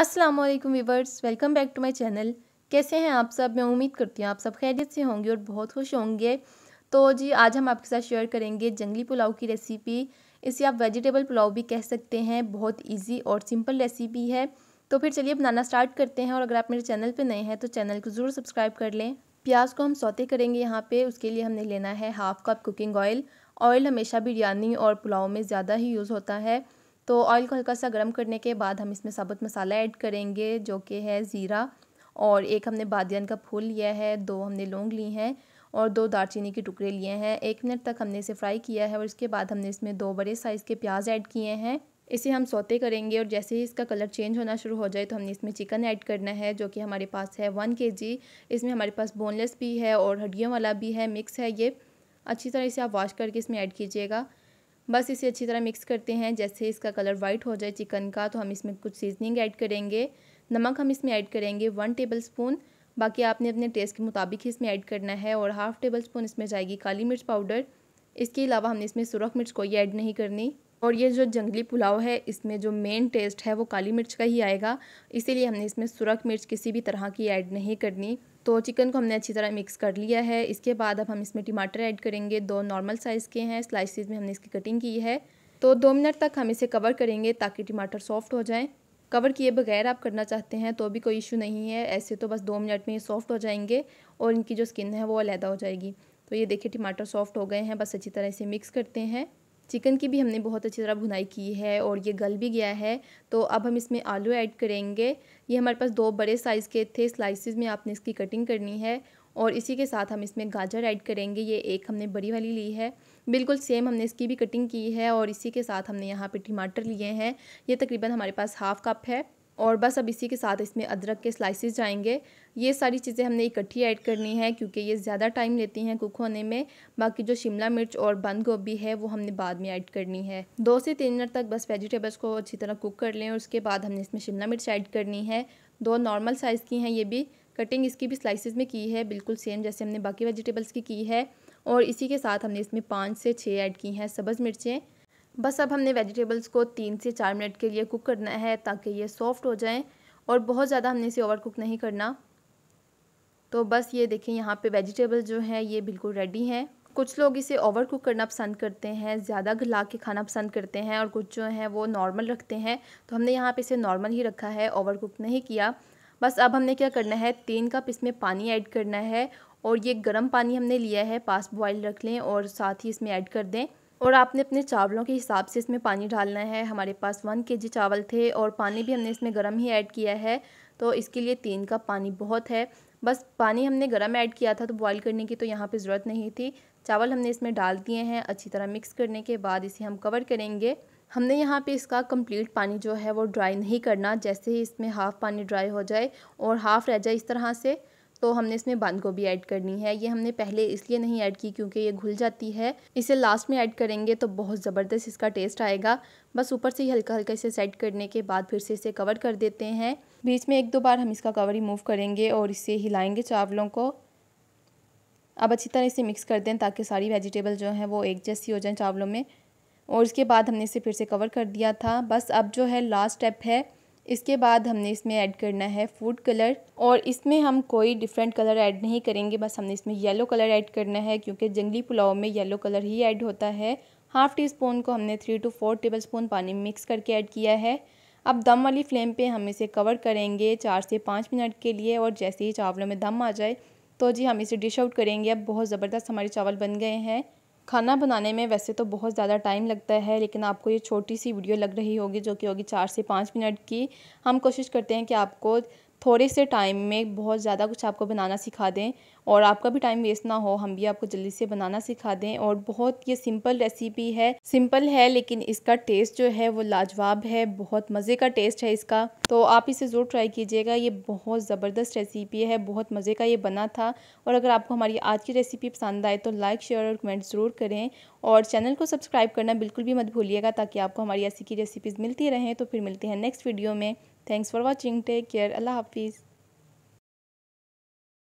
अस्सलाम वालेकुम viewers welcome back to my channel कैसे हैं आप सब मैं उम्मीद करती हूँ आप सब खैरियत से होंगे और बहुत खुश होंगे तो जी आज हम आपके साथ शेयर करेंगे जंगली पुलाव की रेसिपी इसे आप वेजिटेबल पुलाव भी कह सकते हैं बहुत इजी और सिंपल रेसिपी है तो फिर चलिए बनाना स्टार्ट करते हैं और अगर आप मेरे चैनल पर नए हैं तो चैनल को ज़रूर सब्सक्राइब कर लें प्याज को हम सौते करेंगे यहाँ पर उसके लिए हमने लेना है half cup cooking oil oil हमेशा बिरयानी और पुलाव में ज़्यादा ही यूज़ होता है तो ऑयल को हल्का सा गर्म करने के बाद हम इसमें साबुत मसाला ऐड करेंगे जो कि है ज़ीरा और एक हमने बादियान का फूल लिया है दो हमने लौंग ली हैं और दो दालचीनी के टुकड़े लिए हैं एक मिनट तक हमने इसे फ्राई किया है और इसके बाद हमने इसमें दो बड़े साइज़ के प्याज ऐड किए हैं इसे हम सोते करेंगे और जैसे ही इसका कलर चेंज होना शुरू हो जाए तो हमने इसमें चिकन ऐड करना है जो कि हमारे पास है वन के जी इसमें हमारे पास बोनलेस भी है और हड्डियों वाला भी है मिक्स है ये अच्छी तरह इसे आप वॉश करके इसमें ऐड कीजिएगा बस इसे अच्छी तरह मिक्स करते हैं जैसे इसका कलर वाइट हो जाए चिकन का तो हम इसमें कुछ सीजनिंग ऐड करेंगे नमक हम इसमें ऐड करेंगे वन टेबल स्पून बाकी आपने अपने टेस्ट के मुताबिक ही इसमें ऐड करना है और हाफ़ टेबल स्पून इसमें जाएगी काली मिर्च पाउडर इसके अलावा हमने इसमें सुरख मिर्च कोई ऐड नहीं करनी और ये जो जंगली पुलाव है इसमें जो मेन टेस्ट है वो काली मिर्च का ही आएगा इसीलिए हमने इसमें सुरख मिर्च किसी भी तरह की ऐड नहीं करनी तो चिकन को हमने अच्छी तरह मिक्स कर लिया है इसके बाद अब हम इसमें टमाटर ऐड करेंगे दो नॉर्मल साइज़ के हैं स्लाइसिस में हमने इसकी कटिंग की है तो दो मिनट तक हम इसे कवर करेंगे ताकि टमाटर सॉफ्ट हो जाएँ कवर किए बगैर आप करना चाहते हैं तो भी कोई इशू नहीं है ऐसे तो बस दो मिनट में ये सॉफ्ट हो जाएंगे और इनकी जो स्किन है वो अलहदा हो जाएगी तो ये देखिए टमाटर सॉफ्ट हो गए हैं बस अच्छी तरह इसे मिक्स करते हैं चिकन की भी हमने बहुत अच्छी तरह भुनाई की है और ये गल भी गया है तो अब हम इसमें आलू ऐड करेंगे ये हमारे पास दो बड़े साइज़ के थे स्लाइसिस में आपने इसकी कटिंग करनी है और इसी के साथ हम इसमें गाजर ऐड करेंगे ये एक हमने बड़ी वाली ली है बिल्कुल सेम हमने इसकी भी कटिंग की है और इसी के साथ हमने यहाँ पे टमाटर लिए हैं ये तकरीबन हमारे पास हाफ़ कप है और बस अब इसी के साथ इसमें अदरक के स्लाइसेस जाएंगे ये सारी चीज़ें हमने इकट्ठी ऐड करनी है क्योंकि ये ज़्यादा टाइम लेती हैं कुक होने में बाकी जो शिमला मिर्च और बंद गोभी है वो हमने बाद में ऐड करनी है दो से तीन मिनट तक बस वेजिटेबल्स को अच्छी तरह कुक कर लें और उसके बाद हमने इसमें शिमला मिर्च ऐड करनी है दो नॉर्मल साइज़ की हैं ये भी कटिंग इसकी भी स्लाइसिस में की है बिल्कुल सेम जैसे हमने बाकी वेजिटेबल्स की की है और इसी के साथ हमने इसमें पाँच से छः ऐड की हैं सब्ज़ मिर्चें बस अब हमने वेजिटेबल्स को तीन से चार मिनट के लिए कुक करना है ताकि ये सॉफ्ट हो जाएं और बहुत ज़्यादा हमने इसे ओवर कुक नहीं करना तो बस ये देखें यहाँ पे वेजिटेबल्स जो हैं ये बिल्कुल रेडी हैं कुछ लोग इसे ओवर कुक करना पसंद करते हैं ज़्यादा गला के खाना पसंद करते हैं और कुछ जो हैं वो नॉर्मल रखते हैं तो हमने यहाँ पर इसे नॉर्मल ही रखा है ओवर कुक नहीं किया बस अब हमने क्या करना है तीन कप इसमें पानी ऐड करना है और ये गर्म पानी हमने लिया है पास बॉयल रख लें और साथ ही इसमें ऐड कर दें और आपने अपने चावलों के हिसाब से इसमें पानी डालना है हमारे पास वन के जी चावल थे और पानी भी हमने इसमें गर्म ही ऐड किया है तो इसके लिए तीन कप पानी बहुत है बस पानी हमने गर्म ऐड किया था तो बॉईल करने की तो यहाँ पे ज़रूरत नहीं थी चावल हमने इसमें डाल दिए हैं अच्छी तरह मिक्स करने के बाद इसे हम कवर करेंगे हमने यहाँ पे इसका कंप्लीट पानी जो है वो ड्राई नहीं करना जैसे ही इसमें हाफ़ पानी ड्राई हो जाए और हाफ़ रह जाए इस तरह से तो हमने इसमें बंद गोभी ऐड करनी है ये हमने पहले इसलिए नहीं ऐड की क्योंकि ये घुल जाती है इसे लास्ट में ऐड करेंगे तो बहुत ज़बरदस्त इसका टेस्ट आएगा बस ऊपर से ही हल्का हल्का इसे सेट करने के बाद फिर से इसे कवर कर देते हैं बीच में एक दो बार हम इसका कवर रिमूव करेंगे और इसे हिलाएँगे चावलों को अब अच्छी तरह इसे मिक्स कर दें ताकि सारी वेजिटेबल जो हैं वो एक जैसी हो जाएँ चावलों में और इसके बाद हमने इसे फिर से कवर कर दिया था बस अब जो है लास्ट स्टेप है इसके बाद हमने इसमें ऐड करना है फूड कलर और इसमें हम कोई डिफरेंट कलर ऐड नहीं करेंगे बस हमने इसमें येलो कलर ऐड करना है क्योंकि जंगली पुलाव में येलो कलर ही ऐड होता है हाफ़ टी स्पून को हमने three two four tablespoon पानी मिक्स करके ऐड किया है अब दम वाली फ्लेम पे हम इसे कवर करेंगे चार से पाँच मिनट के लिए और जैसे ही चावलों में दम आ जाए तो जी हम इसे डिश आउट करेंगे अब बहुत ज़बरदस्त हमारे चावल बन गए हैं खाना बनाने में वैसे तो बहुत ज़्यादा टाइम लगता है लेकिन आपको ये छोटी सी वीडियो लग रही होगी जो कि होगी चार से पाँच मिनट की हम कोशिश करते हैं कि आपको थोड़े से टाइम में बहुत ज़्यादा कुछ आपको बनाना सिखा दें और आपका भी टाइम वेस्ट ना हो हम भी आपको जल्दी से बनाना सिखा दें और बहुत ये सिंपल रेसिपी है सिंपल है लेकिन इसका टेस्ट जो है वो लाजवाब है बहुत मज़े का टेस्ट है इसका तो आप इसे ज़रूर ट्राई कीजिएगा ये बहुत ज़बरदस्त रेसिपी है बहुत मज़े का ये बना था और अगर आपको हमारी आज की रेसिपी पसंद आए तो लाइक शेयर और कमेंट ज़रूर करें और चैनल को सब्सक्राइब करना बिल्कुल भी मत भूलिएगा ताकि आपको हमारी ऐसी की रेसिपीज़ मिलती रहें तो फिर मिलते हैं नेक्स्ट वीडियो में thanks for watching take care अल्लाह हाफिज़